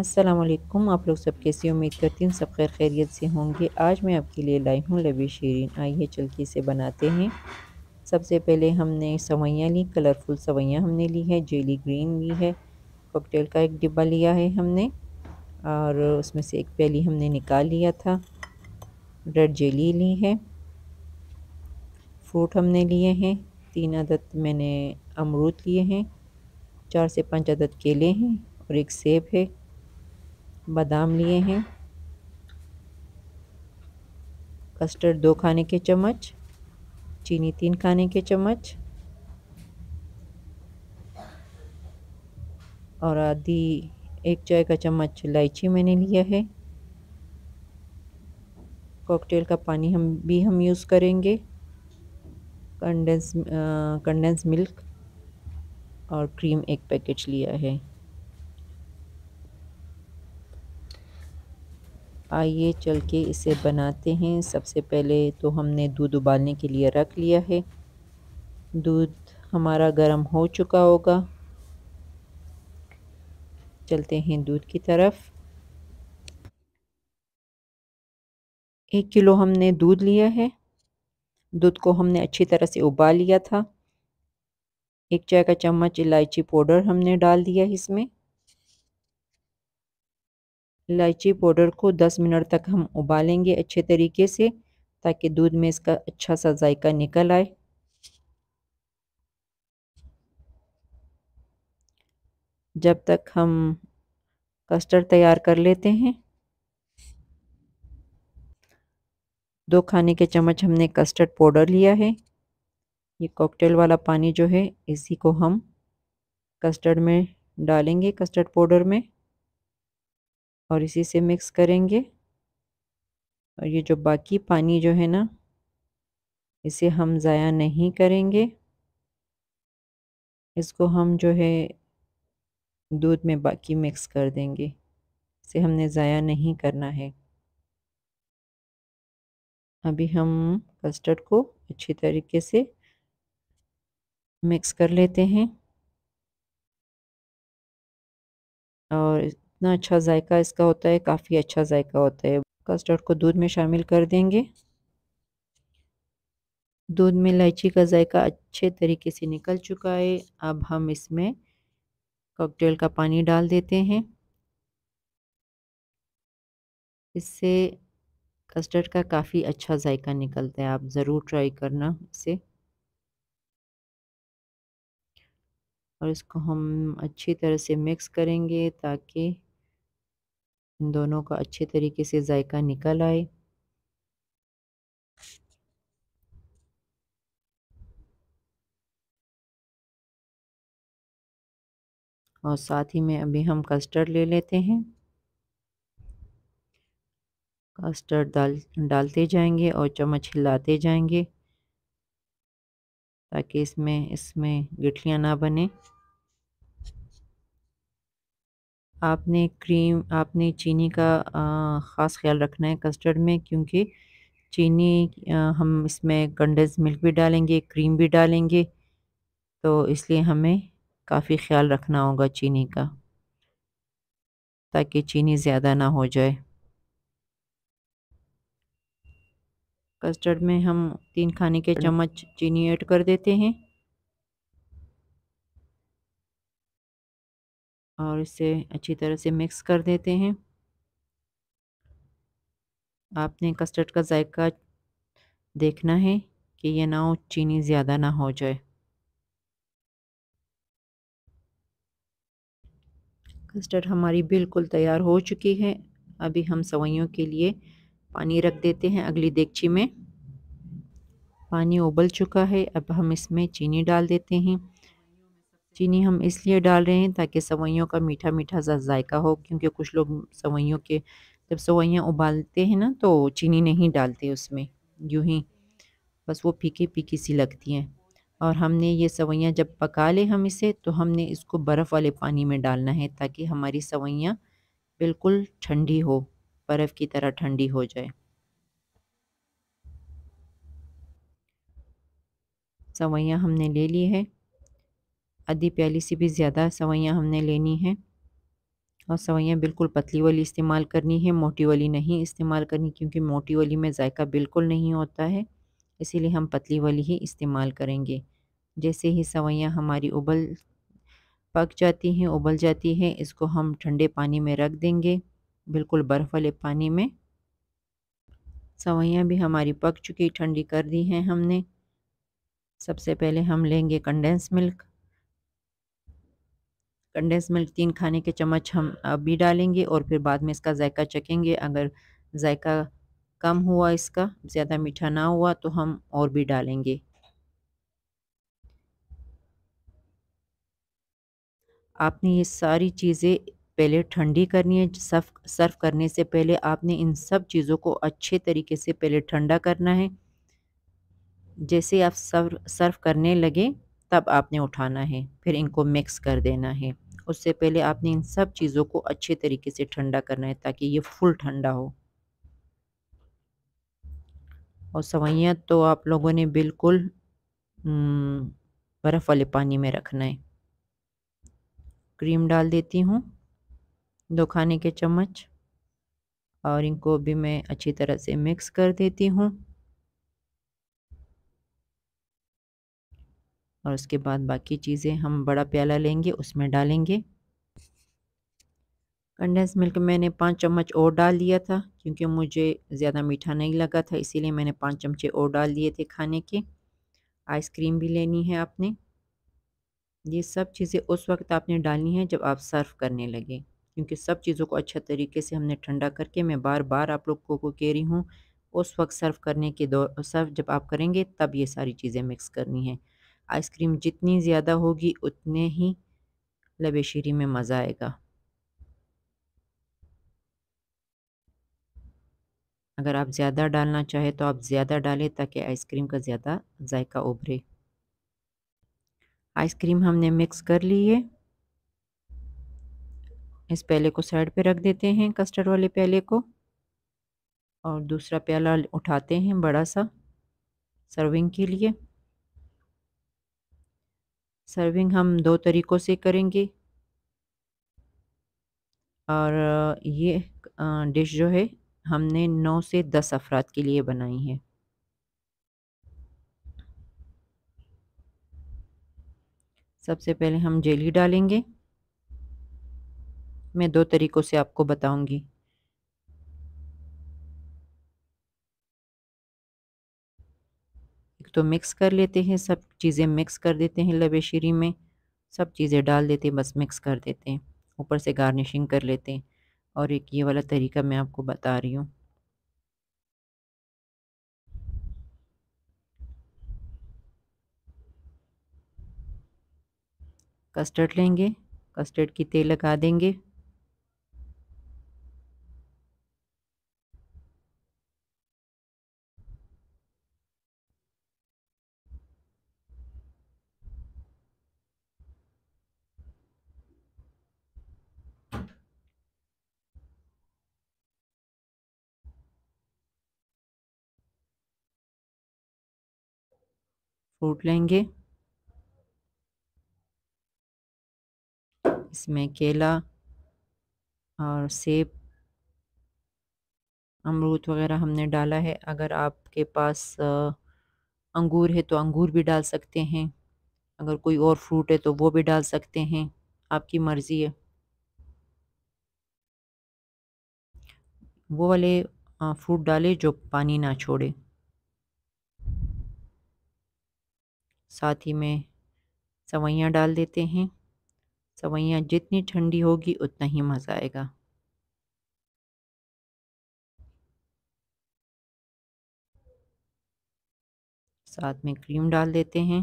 असलकुम आप लोग सब कैसे उम्मीद करती हूँ सब खैर खैरियत से होंगे आज मैं आपके लिए लाई हूँ लबी शीरीन आइए चलकी से बनाते हैं सबसे पहले हमने सवैयाँ ली कलरफुल सवैयाँ हमने ली है जेली ग्रीन ली है कॉकटेल का एक डिब्बा लिया है हमने और उसमें से एक पहली हमने निकाल लिया था रेड जेली ली है फ्रूट हमने लिए हैं तीन अदद मैंने अमरूद लिए हैं चार से पाँच अदद केले हैं और एक सेब है बादाम लिए हैं कस्टर्ड दो खाने के चम्मच चीनी तीन खाने के चम्मच और आधी एक चाय का चम्मच इलायची मैंने लिया है कॉकटेल का पानी हम भी हम यूज़ करेंगे कंडेंस कंडेंस मिल्क और क्रीम एक पैकेट लिया है आइए चल के इसे बनाते हैं सबसे पहले तो हमने दूध उबालने के लिए रख लिया है दूध हमारा गर्म हो चुका होगा चलते हैं दूध की तरफ एक किलो हमने दूध लिया है दूध को हमने अच्छी तरह से उबाल लिया था एक चाय का चम्मच इलायची पाउडर हमने डाल दिया इसमें इलायची पाउडर को 10 मिनट तक हम उबालेंगे अच्छे तरीके से ताकि दूध में इसका अच्छा सा जायका निकल आए जब तक हम कस्टर्ड तैयार कर लेते हैं दो खाने के चम्मच हमने कस्टर्ड पाउडर लिया है ये कॉकटेल वाला पानी जो है इसी को हम कस्टर्ड में डालेंगे कस्टर्ड पाउडर में और इसी से मिक्स करेंगे और ये जो बाकी पानी जो है ना इसे हम ज़ाया नहीं करेंगे इसको हम जो है दूध में बाकी मिक्स कर देंगे इसे हमने ज़ाया नहीं करना है अभी हम कस्टर्ड को अच्छी तरीके से मिक्स कर लेते हैं और इतना अच्छा जायका इसका होता है काफ़ी अच्छा जायका होता है कस्टर्ड को दूध में शामिल कर देंगे दूध में इलायची का जायका अच्छे तरीके से निकल चुका है अब हम इसमें कॉकटेल का पानी डाल देते हैं इससे कस्टर्ड का काफ़ी अच्छा जायका निकलता है आप ज़रूर ट्राई करना इसे और इसको हम अच्छी तरह से मिक्स करेंगे ताकि इन दोनों का अच्छे तरीके से जायका निकल आए और साथ ही में अभी हम कस्टर्ड ले लेते हैं कस्टर्ड डाल डालते जाएंगे और चम्मच हिलाते जाएंगे ताकि इसमें इसमें गिठलियाँ ना बने आपने क्रीम आपने चीनी का ख़ास ख्याल रखना है कस्टर्ड में क्योंकि चीनी हम इसमें कंडेंस मिल्क भी डालेंगे क्रीम भी डालेंगे तो इसलिए हमें काफ़ी ख्याल रखना होगा चीनी का ताकि चीनी ज़्यादा ना हो जाए कस्टर्ड में हम तीन खाने के चम्मच चीनी ऐड कर देते हैं और इसे अच्छी तरह से मिक्स कर देते हैं आपने कस्टर्ड का जायका देखना है कि ये ना हो चीनी ज़्यादा ना हो जाए कस्टर्ड हमारी बिल्कुल तैयार हो चुकी है अभी हम सवैयों के लिए पानी रख देते हैं अगली देगची में पानी उबल चुका है अब हम इसमें चीनी डाल देते हैं चीनी हम इसलिए डाल रहे हैं ताकि सवैयों का मीठा मीठा सा जायका हो क्योंकि कुछ लोग सवैयों के जब सवैयाँ उबालते हैं ना तो चीनी नहीं डालते उसमें यूँ ही बस वो फीकी फीकी सी लगती हैं और हमने ये सवैयाँ जब पका ले हम इसे तो हमने इसको बर्फ़ वाले पानी में डालना है ताकि हमारी सवैयाँ बिल्कुल ठंडी हो बर्फ़ की तरह ठंडी हो जाए सवैयाँ हमने ले ली है आधी प्याली से भी ज़्यादा सवैयाँ हमने लेनी है और सवैयाँ बिल्कुल पतली वाली इस्तेमाल करनी है मोटी वाली नहीं इस्तेमाल करनी क्योंकि मोटी वाली में जायका बिल्कुल नहीं होता है इसीलिए हम पतली वाली ही इस्तेमाल करेंगे जैसे ही सवैयाँ हमारी उबल पक जाती हैं उबल जाती हैं इसको हम ठंडे पानी में रख देंगे बिल्कुल बर्फ़ वाले पानी में सवैयाँ भी हमारी पक चुकी ठंडी कर दी हैं हमने सबसे पहले हम लेंगे कंडेंस मिल्क कंडेंस मिल्क तीन खाने के चम्मच हम अभी डालेंगे और फिर बाद में इसका जायका चखेंगे अगर जायका कम हुआ इसका ज़्यादा मीठा ना हुआ तो हम और भी डालेंगे आपने ये सारी चीज़ें पहले ठंडी करनी है सर्व सर्व करने से पहले आपने इन सब चीज़ों को अच्छे तरीके से पहले ठंडा करना है जैसे आप सर्व सर्व करने लगे तब आपने उठाना है फिर इनको मिक्स कर देना है उससे पहले आपने इन सब चीज़ों को अच्छे तरीके से ठंडा करना है ताकि ये फुल ठंडा हो और सवैयाँ तो आप लोगों ने बिल्कुल बर्फ़ वाले पानी में रखना है क्रीम डाल देती हूँ दो खाने के चम्मच और इनको भी मैं अच्छी तरह से मिक्स कर देती हूँ और उसके बाद बाकी चीज़ें हम बड़ा प्याला लेंगे उसमें डालेंगे कंडेंस मिल्क मैंने पाँच चम्मच और डाल दिया था क्योंकि मुझे ज़्यादा मीठा नहीं लगा था इसीलिए मैंने पाँच चमचे और डाल दिए थे खाने के आइसक्रीम भी लेनी है आपने ये सब चीज़ें उस वक्त आपने डालनी है जब आप सर्व करने लगे क्योंकि सब चीज़ों को अच्छा तरीके से हमने ठंडा करके मैं बार बार आप लोग को कह रही हूँ उस वक्त सर्व करने के दौर सर्व जब आप करेंगे तब ये सारी चीज़ें मिक्स करनी है आइसक्रीम जितनी ज़्यादा होगी उतने ही लबे शीरी में मज़ा आएगा अगर आप ज़्यादा डालना चाहें तो आप ज़्यादा डालें ताकि आइसक्रीम का ज़्यादा जायका उभरे आइसक्रीम हमने मिक्स कर ली है इस प्याले को साइड पे रख देते हैं कस्टर्ड वाले प्याले को और दूसरा प्याला उठाते हैं बड़ा सा सर्विंग के लिए सर्विंग हम दो तरीक़ों से करेंगे और ये डिश जो है हमने नौ से दस अफराद के लिए बनाई है सबसे पहले हम जेली डालेंगे मैं दो तरीक़ों से आपको बताऊंगी तो मिक्स कर लेते हैं सब चीज़ें मिक्स कर देते हैं लबे शीरी में सब चीज़ें डाल देते हैं बस मिक्स कर देते हैं ऊपर से गार्निशिंग कर लेते हैं और एक ये वाला तरीका मैं आपको बता रही हूँ कस्टर्ड लेंगे कस्टर्ड की तेल लगा देंगे फ्रूट लेंगे इसमें केला और सेब अमरूद वगैरह हमने डाला है अगर आपके पास अंगूर है तो अंगूर भी डाल सकते हैं अगर कोई और फ्रूट है तो वो भी डाल सकते हैं आपकी मर्ज़ी है वो वाले फ्रूट डाले जो पानी ना छोड़े साथ ही में सवैयाँ डाल देते हैं सवैयाँ जितनी ठंडी होगी उतना ही मज़ा आएगा साथ में क्रीम डाल देते हैं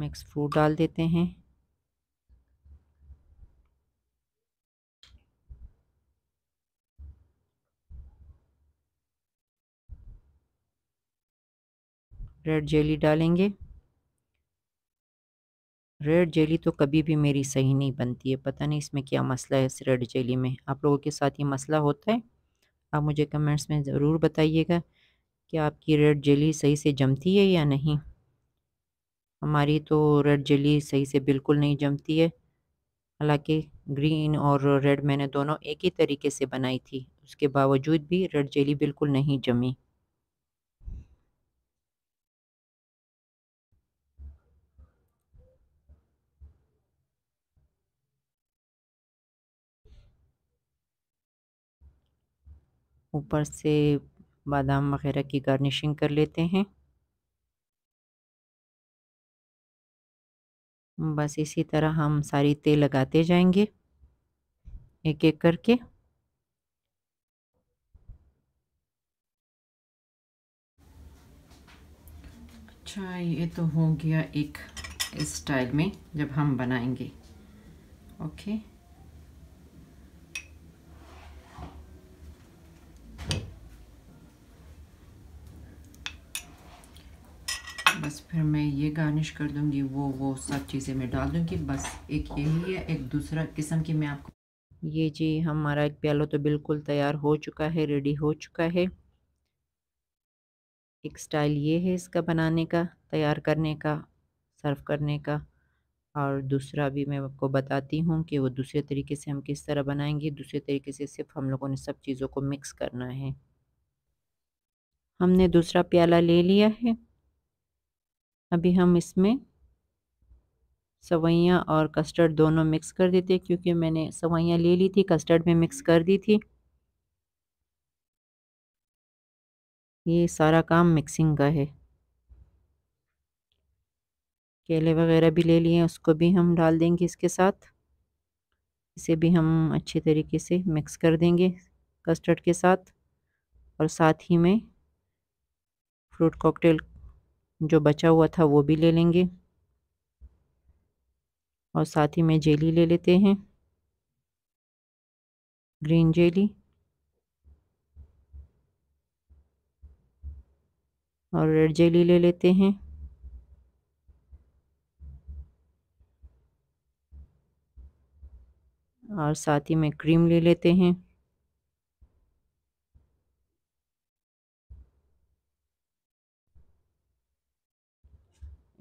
मिक्स फ्रूट डाल देते हैं रेड जेली डालेंगे रेड जेली तो कभी भी मेरी सही नहीं बनती है पता नहीं इसमें क्या मसला है इस रेड जेली में आप लोगों के साथ ये मसला होता है आप मुझे कमेंट्स में ज़रूर बताइएगा कि आपकी रेड जेली सही से जमती है या नहीं हमारी तो रेड जली सही से बिल्कुल नहीं जमती है हालांकि ग्रीन और रेड मैंने दोनों एक ही तरीके से बनाई थी उसके बावजूद भी रेड जली बिल्कुल नहीं जमी ऊपर से बादाम वगैरह की गार्निशिंग कर लेते हैं बस इसी तरह हम सारी तेल लगाते जाएंगे एक एक करके अच्छा ये तो हो गया एक स्टाइल में जब हम बनाएंगे ओके बस फिर मैं ये गार्निश कर दूँगी वो वो सब चीज़ें मैं डाल दूँगी बस एक यही है एक दूसरा किस्म की मैं आपको ये जी हमारा एक प्यालो तो बिल्कुल तैयार हो चुका है रेडी हो चुका है एक स्टाइल ये है इसका बनाने का तैयार करने का सर्व करने का और दूसरा भी मैं आपको बताती हूँ कि वो दूसरे तरीके से हम किस तरह बनाएंगे दूसरे तरीके से सिर्फ हम लोगों ने सब चीज़ों को मिक्स करना है हमने दूसरा प्याला ले लिया है अभी हम इसमें सवैयाँ और कस्टर्ड दोनों मिक्स कर देते हैं क्योंकि मैंने सवैयाँ ले ली थी कस्टर्ड में मिक्स कर दी थी ये सारा काम मिक्सिंग का है केले वगैरह भी ले लिए उसको भी हम डाल देंगे इसके साथ इसे भी हम अच्छे तरीके से मिक्स कर देंगे कस्टर्ड के साथ और साथ ही में फ्रूट कॉकटेल जो बचा हुआ था वो भी ले लेंगे और साथ ही में जेली ले लेते हैं ग्रीन जेली और रेड जेली ले लेते हैं और साथ ही में क्रीम ले लेते हैं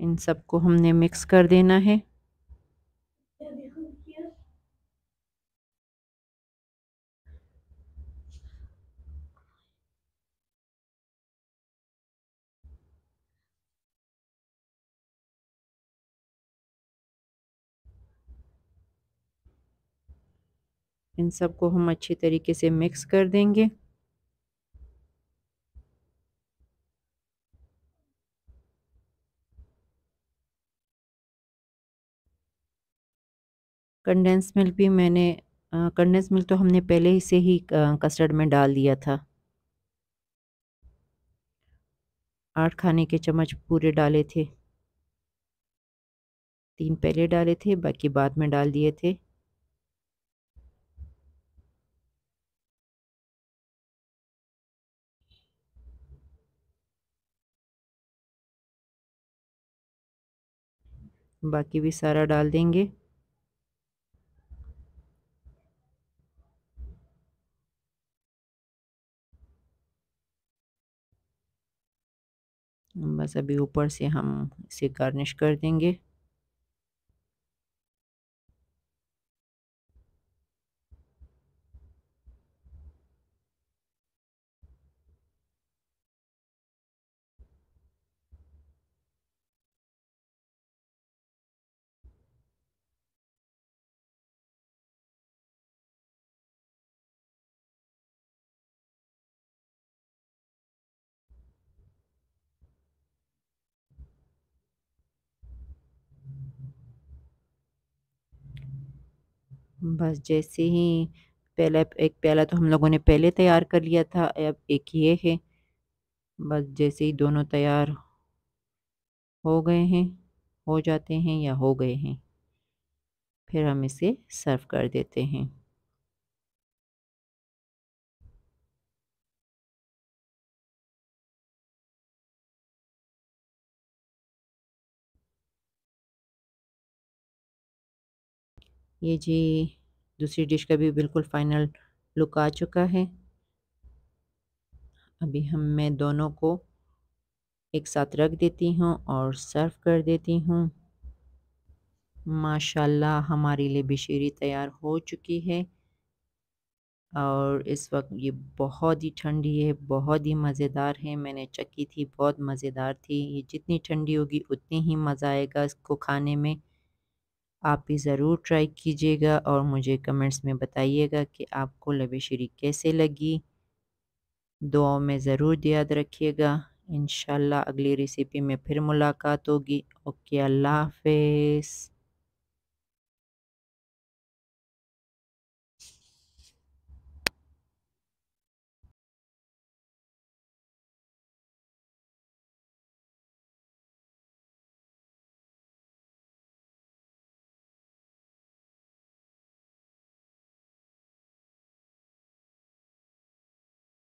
इन सबको हमने मिक्स कर देना है इन सबको हम अच्छी तरीके से मिक्स कर देंगे कंडेंस मिल्क भी मैंने कंडेंस मिल्क तो हमने पहले ही से ही कस्टर्ड में डाल दिया था आठ खाने के चम्मच पूरे डाले थे तीन पहले डाले थे बाकी बाद में डाल दिए थे बाकी भी सारा डाल देंगे बस अभी ऊपर से हम इसे गार्निश कर देंगे बस जैसे ही पहला एक प्याला तो हम लोगों ने पहले तैयार कर लिया था अब एक ये है बस जैसे ही दोनों तैयार हो गए हैं हो जाते हैं या हो गए हैं फिर हम इसे सर्व कर देते हैं ये जी दूसरी डिश का भी बिल्कुल फाइनल लुक आ चुका है अभी हम मैं दोनों को एक साथ रख देती हूँ और सर्व कर देती हूँ माशाल्लाह हमारी बिशेरी तैयार हो चुकी है और इस वक्त ये बहुत ही ठंडी है बहुत ही मज़ेदार है मैंने चखी थी बहुत मज़ेदार थी ये जितनी ठंडी होगी उतनी ही मज़ा आएगा इसको खाने में आप भी ज़रूर ट्राई कीजिएगा और मुझे कमेंट्स में बताइएगा कि आपको शरी कैसे लगी दुआओं में ज़रूर याद रखिएगा इन अगली रेसिपी में फिर मुलाकात होगी ओके अल्लाह हाफिज़